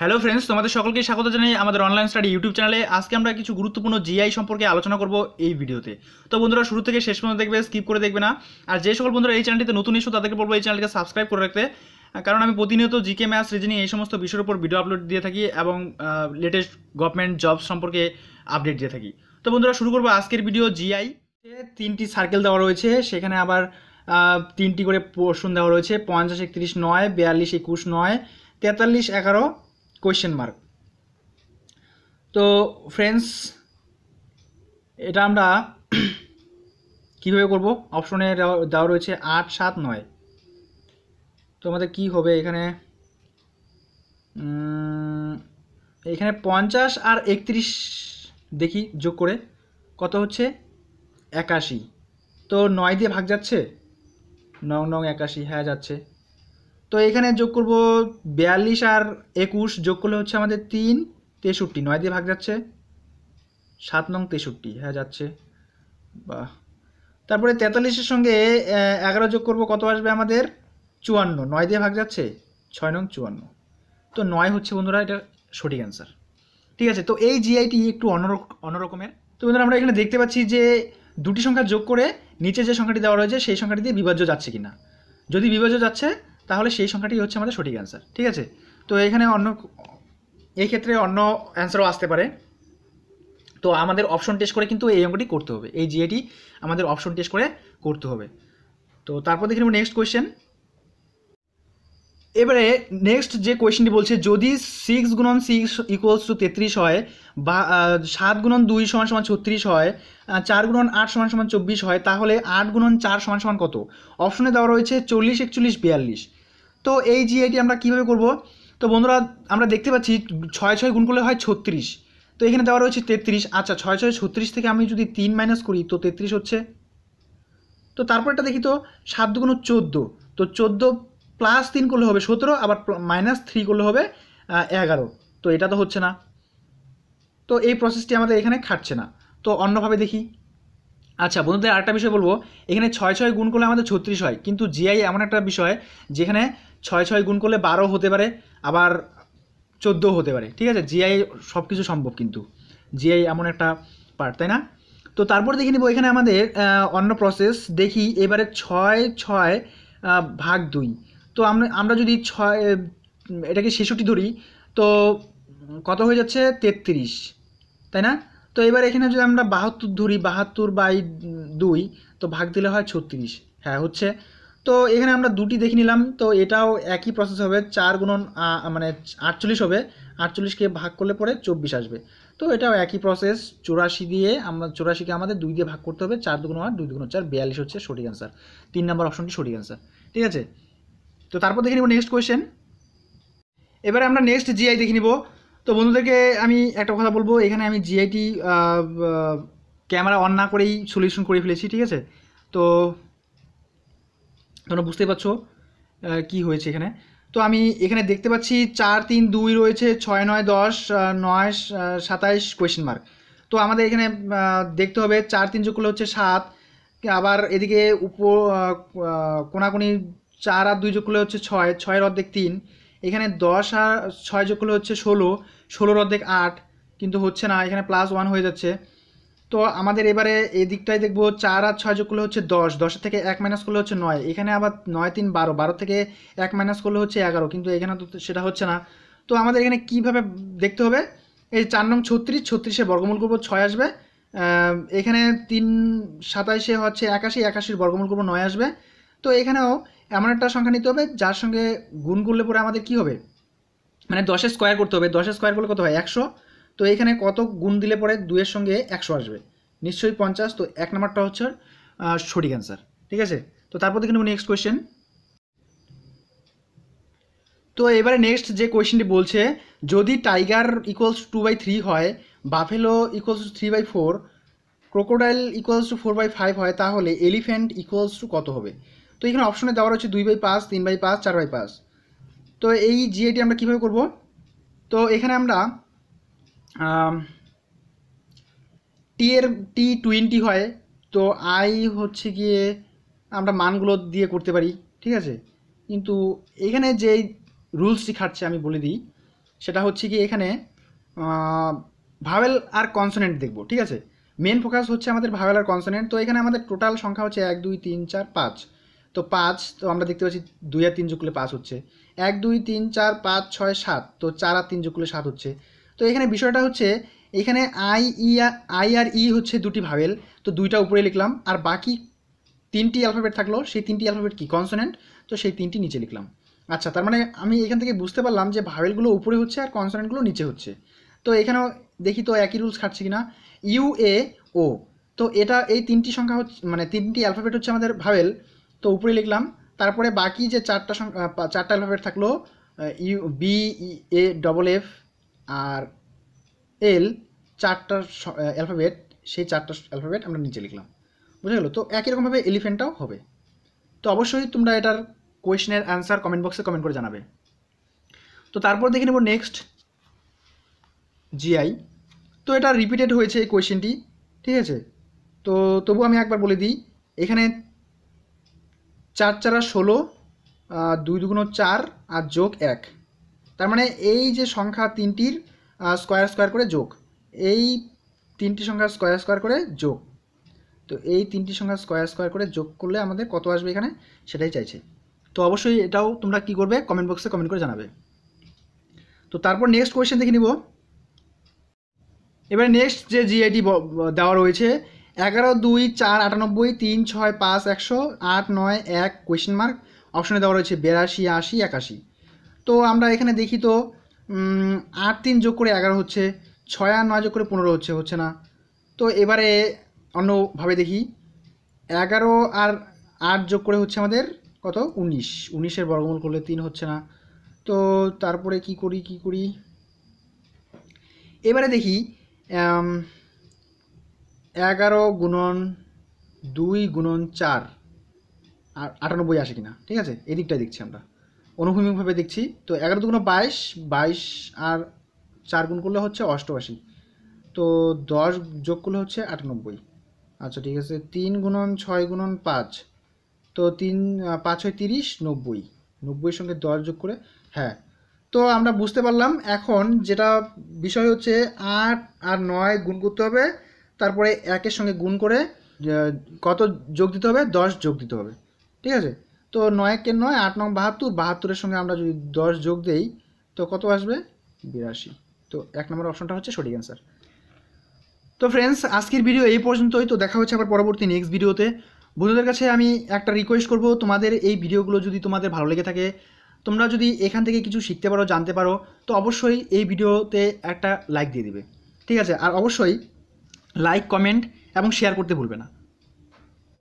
hello friends তোমাদের সকলকে স্বাগত জানাই আমাদের অনলাইন স্টাডি ইউটিউব চ্যানেলে আজকে আমরা কিছু গুরুত্বপূর্ণ জিআই সম্পর্কে আলোচনা করব এই ভিডিওতে তো বন্ধুরা শুরু থেকে শেষ পর্যন্ত দেখবে স্কিপ করে দেখবে না আর যে সকল বন্ধুরা এই চ্যানেলটিতে নতুন ইস্যু তাদেরকে বলবো এই চ্যানেলকে সাবস্ক্রাইব করে রাখতে কারণ আমি প্রতিনিয়ত জিকে ম্যাথস রিজনিং এই সমস্ত বিষয়ের উপর ভিডিও আপলোড দিয়ে থাকি এবং লেটেস্ট গভর্নমেন্ট জব সম্পর্কে আপডেট দিয়ে থাকি তো বন্ধুরা শুরু করবো আজকের ভিডিও জিআই তিনটি সার্কেল দেওয়া রয়েছে সেখানে আবার তিনটি করে পোর্শন দেওয়া রয়েছে পঞ্চাশ একত্রিশ নয় বিয়াল্লিশ একুশ নয় তেতাল্লিশ এগারো কোয়েশ্চেন মার্ক তো ফ্রেন্ডস এটা আমরা কীভাবে করব অপশনে দেওয়া রয়েছে আট সাত নয় তো আমাদের কী হবে এখানে এখানে পঞ্চাশ আর একত্রিশ দেখি যোগ করে কত হচ্ছে একাশি তো নয় দিয়ে ভাগ যাচ্ছে নং নং একাশি হ্যাঁ যাচ্ছে তো এখানে যোগ করব বিয়াল্লিশ আর একুশ যোগ করলে হচ্ছে আমাদের তিন তেষট্টি নয় দিয়ে ভাগ যাচ্ছে সাত নং তেষট্টি হ্যাঁ যাচ্ছে বা তারপরে তেতাল্লিশের সঙ্গে এগারো যোগ করব কত আসবে আমাদের চুয়ান্ন নয় দিয়ে ভাগ যাচ্ছে ছয় নং চুয়ান্ন তো নয় হচ্ছে বন্ধুরা এটা সঠিক অ্যান্সার ঠিক আছে তো এই জিআইটি একটু অন্য অন্যরকমের তো বন্ধুরা আমরা এখানে দেখতে পাচ্ছি যে দুটি সংখ্যা যোগ করে নিচে যে সংখ্যাটি দেওয়া রয়েছে সেই সংখ্যাটি দিয়ে বিভাজ্য যাচ্ছে কিনা যদি বিভাজ্য যাচ্ছে তাহলে সেই সংখ্যাটি হচ্ছে আমাদের সঠিক অ্যান্সার ঠিক আছে তো এখানে অন্য এই ক্ষেত্রে অন্য অ্যান্সারও আসতে পারে তো আমাদের অপশন টেস্ট করে কিন্তু এই অঙ্কটি করতে হবে এই জিএটি আমাদের অপশন টেস্ট করে করতে হবে তো তারপর দেখে নেব নেক্সট কোয়েশ্চেন এবারে নেক্সট যে কোয়েশ্চেনটি বলছে যদি সিক্স গুণন সিক্স ইকুয়ালস টু তেত্রিশ হয় বা সাত গুণন দুই সমান সমান ছত্রিশ হয় চার গুণন আট সমান সমান চব্বিশ হয় তাহলে আট গুণন চার সমান সমান কত অপশনে দেওয়া রয়েছে চল্লিশ একচল্লিশ বিয়াল্লিশ তো এই জিআইটি আমরা কীভাবে করব তো বন্ধুরা আমরা দেখতে পাচ্ছি ছয় ছয় গুণ করলে হয় ছত্রিশ তো এখানে দেওয়া রয়েছে তেত্রিশ আচ্ছা ছয় ছয় ছত্রিশ থেকে আমি যদি তিন মাইনাস করি তো তেত্রিশ হচ্ছে তো তারপরটা দেখি তো সাত দুগুণ চোদ্দ তো চোদ্দো প্লাস তিন করলে হবে সতেরো আবার মাইনাস থ্রি করলে হবে এগারো তো এটা তো হচ্ছে না তো এই প্রসেসটি আমাদের এখানে খাটছে না তো অন্যভাবে দেখি আচ্ছা বন্ধুদের আরেকটা বিষয় বলবো এখানে ছয় ছয় গুণ করলে আমাদের ছত্রিশ হয় কিন্তু জিআই এমন একটা বিষয় যেখানে ছয় ছয় গুণ করলে বারো হতে পারে আবার চোদ্দ হতে পারে ঠিক আছে জিআই সব কিছু সম্ভব কিন্তু জিআই এমন একটা পার্ট তাই না তো তারপর দেখে নিব এখানে আমাদের অন্য প্রসেস দেখি এবারে ছয় ছয় ভাগ দুই তো আমরা আমরা যদি ছয় এটাকে শিশুটি ধরি তো কত হয়ে যাচ্ছে তেত্রিশ তাই না তো এবার এখানে যদি আমরা বাহাত্তর ধরি বাহাত্তর বাই দুই তো ভাগ দিলে হয় ছত্রিশ হ্যাঁ হচ্ছে তো এখানে আমরা দুটি দেখে নিলাম তো এটাও একই প্রসেস হবে চার গুণন মানে আটচল্লিশ হবে আটচল্লিশকে ভাগ করলে পরে চব্বিশ আসবে তো এটাও একই প্রসেস চুরাশি দিয়ে আমরা চুরাশিকে আমাদের দুই দিয়ে ভাগ করতে হবে চার দুগুণ আট দুই দুগুণ চার বিয়াল্লিশ হচ্ছে সঠিক অ্যান্সার তিন নম্বর অপশনটি সঠিক অ্যান্সার ঠিক আছে তো তারপর দেখে নিব নেক্সট কোয়েশ্চেন এবারে আমরা নেক্সট জিআই দেখে নিব তো বন্ধুদেরকে আমি একটা কথা বলবো এখানে আমি জিআইটি ক্যামেরা অন না করেই সলিউশন করে ফেলেছি ঠিক আছে তো তোমরা বুঝতেই পারছো কি হয়েছে এখানে তো আমি এখানে দেখতে পাচ্ছি চার তিন দুই রয়েছে ছয় নয় দশ নয় সাতাইশ কোয়েশ্চেন মার্ক তো আমাদের এখানে দেখতে হবে চার তিন যোগ করলে হচ্ছে সাত আবার এদিকে উপ কোনাকুনি চার আর দুই যোগ করলে হচ্ছে ছয় ছয়ের অর্ধেক তিন এখানে দশ আর ছয় যোগ করলে হচ্ছে ষোলো ষোলোর অর্ধেক আট কিন্তু হচ্ছে না এখানে প্লাস ওয়ান হয়ে যাচ্ছে তো আমাদের এবারে এদিকটায় দেখবো চার আর ছয় যোগ করলে হচ্ছে দশ দশের থেকে এক মাইনাস করলে হচ্ছে নয় এখানে আবার নয় তিন বারো বারো থেকে এক মাইনাস করলে হচ্ছে এগারো কিন্তু এখানে তো সেটা হচ্ছে না তো আমাদের এখানে কিভাবে দেখতে হবে এই চার নং ছত্রিশ ছত্রিশে বর্গমূল করবো ছয় আসবে এখানে তিন সাতাইশে হচ্ছে একাশি একাশির বর্গমূল করবো নয় আসবে তো এখানেও এমন একটা সংখ্যা নিতে হবে যার সঙ্গে গুণ করলে পরে আমাদের কি হবে মানে দশে স্কোয়ার করতে হবে দশে স্কোয়ার করলে কত হয় একশো তো এখানে কত গুণ দিলে পরে দুয়ের সঙ্গে একশো আসবে নিশ্চয়ই পঞ্চাশ তো এক নম্বরটা হচ্ছে সঠিক অ্যান্সার ঠিক আছে তো তারপর দেখে নেব নেক্সট কোয়েশ্চেন তো এবারে নেক্সট যে কোয়েশ্চেনটি বলছে যদি tiger equals two by three হয় buffalo equals to three by four crocodile equals to four by five হয় তাহলে এলিফ্যান্ট ইকুয়ালস টু কত হবে তো এখানে অপশনে দেওয়া রয়েছে দুই বাই পাঁচ তিন বাই পাঁচ চার বাই পাঁচ তো এই জিআইটি আমরা কীভাবে করব তো এখানে আমরা টি এর টি টোয়েন্টি হয় তো আই হচ্ছে গিয়ে আমরা মানগুলো দিয়ে করতে পারি ঠিক আছে কিন্তু এখানে যে রুলসটি খাটছে আমি বলে দিই সেটা হচ্ছে কি এখানে ভাবেল আর কনসোনেন্ট দেখব ঠিক আছে মেন ফোকাস হচ্ছে আমাদের ভাবেল আর কনসোনেন্ট তো এখানে আমাদের টোটাল সংখ্যা হচ্ছে এক দুই তিন চার পাঁচ তো পাঁচ তো আমরা দেখতে পাচ্ছি দুই আর তিন যোগ করলে পাঁচ হচ্ছে এক দুই তিন চার পাঁচ ছয় সাত তো চার আর তিন যোগ করলে সাত হচ্ছে তো এখানে বিষয়টা হচ্ছে এখানে আই ই আই আর ই হচ্ছে দুটি ভাবেল তো দুইটা উপরে লিখলাম আর বাকি তিনটি অ্যালফাবেট থাকলো সেই তিনটি অ্যালফাবেট কি কনসোনেন্ট তো সেই তিনটি নিচে লিখলাম আচ্ছা তার মানে আমি এখান থেকে বুঝতে পারলাম যে ভাবেলগুলো উপরে হচ্ছে আর কনসোনেন্টগুলো নিচে হচ্ছে তো এখানেও দেখি তো একই রুলস খাটছে কিনা ইউ এ ও তো এটা এই তিনটি সংখ্যা হচ্ছে মানে তিনটি অ্যালফাবেট হচ্ছে আমাদের ভাবেল তো উপরে লিখলাম তারপরে বাকি যে চারটা সংখ্যা চারটা অ্যালফাবেট থাকলো U B A double F R L চারটা অ্যালফাবেট সেই চারটা অ্যালফাবেট আমরা নিচে লিখলাম বুঝে গেলো তো একই রকমভাবে এলিফেন্টটাও হবে তো অবশ্যই তোমরা এটার কোয়েশনের অ্যান্সার কমেন্ট বক্সে কমেন্ট করে জানাবে তো তারপর দেখে নেব নেক্সট জিআই তো এটা রিপিটেড হয়েছে এই কোয়েশ্চেনটি ঠিক আছে তো তবু আমি একবার বলে দিই এখানে চার চারা ষোলো দুই দুগুণ চার আর যোগ এক তার মানে এই যে সংখ্যা তিনটির স্কোয়ার স্কোয়ার করে যোগ এই তিনটি সংখ্যা স্কোয়ার স্কোয়ার করে যোগ তো এই তিনটি সংখ্যা স্কোয়ার স্কোয়ার করে যোগ করলে আমাদের কত আসবে এখানে সেটাই চাইছে তো অবশ্যই এটাও তোমরা কি করবে কমেন্ট বক্সে কমেন্ট করে জানাবে তো তারপর নেক্সট কোয়েশ্চেন দেখে নিব এবার নেক্সট যে জিআইটি দেওয়া রয়েছে এগারো দুই চার আটানব্বই তিন ছয় পাঁচ একশো আট নয় এক কোয়েশ্চেন মার্ক অপশনে দেওয়া রয়েছে বিরাশি আশি একাশি তো আমরা এখানে দেখি তো আট তিন যোগ করে এগারো হচ্ছে ছয় আর নয় যোগ করে পনেরো হচ্ছে হচ্ছে না তো এবারে অন্যভাবে দেখি এগারো আর আট যোগ করে হচ্ছে আমাদের কত উনিশ উনিশের বর্গমূল করলে তিন হচ্ছে না তো তারপরে কি করি কি করি এবারে দেখি এগারো গুণন দুই গুণন চার আর আটানব্বই আসে কিনা ঠিক আছে এদিকটাই দেখছি আমরা অনুভূমিকভাবে দেখছি তো এগারো দুগুণ বাইশ বাইশ আর চার গুণ করলে হচ্ছে অষ্টআশি তো দশ যোগ করলে হচ্ছে আটানব্বই আচ্ছা ঠিক আছে তিন গুণন ছয় গুণন পাঁচ তো তিন পাঁচ ছয় তিরিশ নব্বই নব্বইয়ের সঙ্গে দশ যোগ করে হ্যাঁ তো আমরা বুঝতে পারলাম এখন যেটা বিষয় হচ্ছে আট আর নয় গুণ করতে হবে তারপরে একের সঙ্গে গুণ করে কত যোগ দিতে হবে দশ যোগ দিতে হবে ঠিক আছে তো নয়কে নয় আট নং বাহাত্তর বাহাত্তরের সঙ্গে আমরা যদি দশ যোগ দেই তো কত আসবে বিরাশি তো এক নম্বর অপশনটা হচ্ছে সঠিক অ্যান্সার তো ফ্রেন্ডস আজকের ভিডিও এই পর্যন্তই তো দেখা হচ্ছে আবার পরবর্তী নেক্সট ভিডিওতে বন্ধুদের কাছে আমি একটা রিকোয়েস্ট করব তোমাদের এই ভিডিওগুলো যদি তোমাদের ভালো লেগে থাকে তোমরা যদি এখান থেকে কিছু শিখতে পারো জানতে পারো তো অবশ্যই এই ভিডিওতে একটা লাইক দিয়ে দিবে ঠিক আছে আর অবশ্যই লাইক কমেন্ট এবং শেয়ার করতে ভুলবে না